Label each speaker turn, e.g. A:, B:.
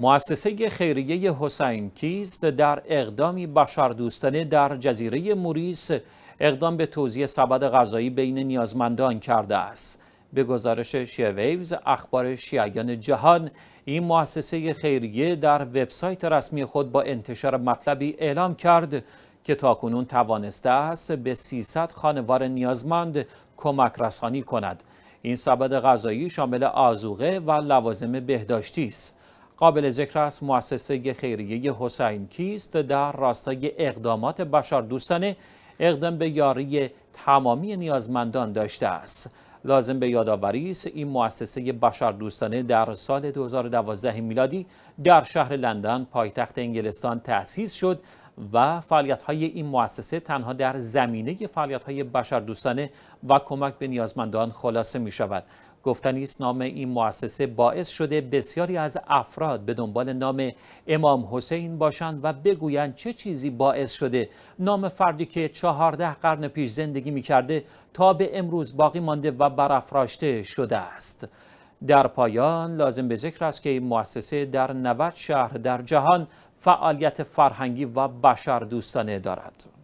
A: مؤسسه خیریه حسین کیست در اقدامی بشردوستانه در جزیره موریس اقدام به توضیح سبد غذایی بین نیازمندان کرده است. به گزارش شیویوز اخبار شیعیان جهان این مؤسسه خیریه در وبسایت رسمی خود با انتشار مطلبی اعلام کرد که تاکنون توانسته است به 300 خانوار نیازمند کمک رسانی کند. این سبد غذایی شامل آزوقه و لوازم بهداشتی است. قابل ذکر است مؤسسه خیریه حسین کیست در راستای اقدامات دوستانه اقدام به یاری تمامی نیازمندان داشته است لازم به یادآوری است این مؤسسه دوستانه در سال 2012 میلادی در شهر لندن پایتخت انگلستان تأسیس شد و فعالیت های این مؤسسه تنها در زمینه فعالیت های دوستانه و کمک به نیازمندان خلاصه می شود گفتن نام این مؤسسه باعث شده بسیاری از افراد به دنبال نام امام حسین باشند و بگویند چه چیزی باعث شده نام فردی که چهارده قرن پیش زندگی می کرده تا به امروز باقی مانده و برافراشته شده است. در پایان لازم به ذکر است که این مؤسسه در 90 شهر در جهان فعالیت فرهنگی و دوستانه دارد.